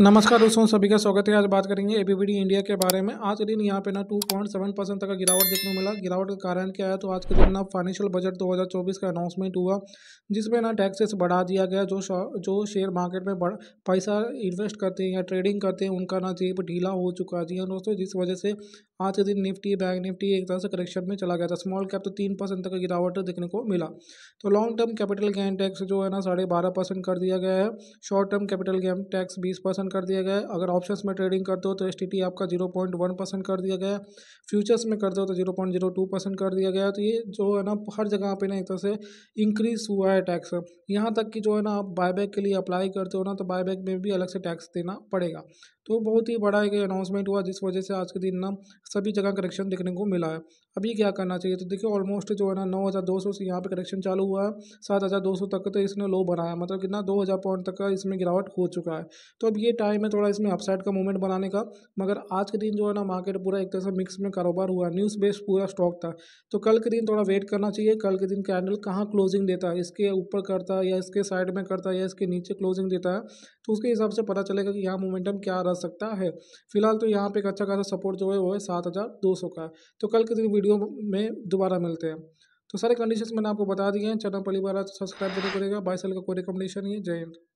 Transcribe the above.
नमस्कार दोस्तों सभी का स्वागत है आज बात करेंगे एबीबीडी इंडिया के बारे में आज दिन यहाँ पे ना टू पॉइंट सेवन परसेंट तक का गिरावट देखने को मिला गिरावट का कारण क्या है तो आज के दिन ना फाइनेंशियल बजट 2024 का अनाउंसमेंट हुआ जिसमें ना टैक्सेस बढ़ा दिया गया जो जो शेयर मार्केट में बढ़, पैसा इन्वेस्ट करते हैं या ट्रेडिंग करते हैं उनका ना जेब ढीला हो चुका जी दोस्तों जिस वजह से आज के दिन निफ्टी बैंक निफ्टी एक तरह से करेक्शन में चला गया था स्मॉल कैप तो तीन परसेंट तक का गिरावट देखने को मिला तो long term capital gain tax जो है ना साढ़े बारह परसेंट कर दिया गया है short term capital gain tax बीस परसेंट परसेंट कर दिया गया है अगर ऑप्शंस में ट्रेडिंग करते हो तो एस आपका जीरो पॉइंट वन परसेंट कर दिया गया है फ्यूचर्स में करते हो तो zero point zero two percent कर दिया गया है तो ये जो है ना हर जगह पे ना एक तरह से इंक्रीज हुआ है टैक्स यहाँ तक कि जो है ना आप बायबैक के लिए अप्लाई करते हो ना तो बायबैक में भी अलग से टैक्स देना पड़ेगा तो बहुत ही बड़ा एक अनाउंसमेंट हुआ जिस वजह से आज के दिन ना सभी जगह करेक्शन देखने को मिला है अभी क्या करना चाहिए तो देखिए ऑलमोस्ट जो है ना नौ हज़ार दो सौ से यहाँ पे करेक्शन चालू हुआ है सात हज़ार दो सौ तक तो इसने लो बनाया मतलब कितना दो हज़ार पॉइंट तक का इसमें गिरावट हो चुका है तो अब ये टाइम है थोड़ा इसमें अपसाइड का मूवमेंट बनाने का मगर आज के दिन जो है ना मार्केट पूरा एक तरह से मिक्स में कारोबार हुआ न्यूज़ बेस्ड पूरा स्टॉक था तो कल के दिन थोड़ा वेट करना चाहिए कल के दिन कैंडल कहाँ क्लोजिंग देता है इसके ऊपर करता है या इसके साइड में करता है या इसके नीचे क्लोजिंग देता है तो उसके हिसाब से पता चलेगा कि यहाँ मोमेंटम क्या रह सकता है फिलहाल तो यहाँ पे एक अच्छा खासा सपोर्ट जो है वो है सात हज़ार दो सौ का तो कल के दिन वीडियो में दोबारा मिलते हैं तो सारे कंडीशंस मैंने आपको बता दिए हैं चैनल पहली बार सब्सक्राइब तो जरूर करेगा बाई का कोई रिकमेंडेशन नहीं है जय हिंद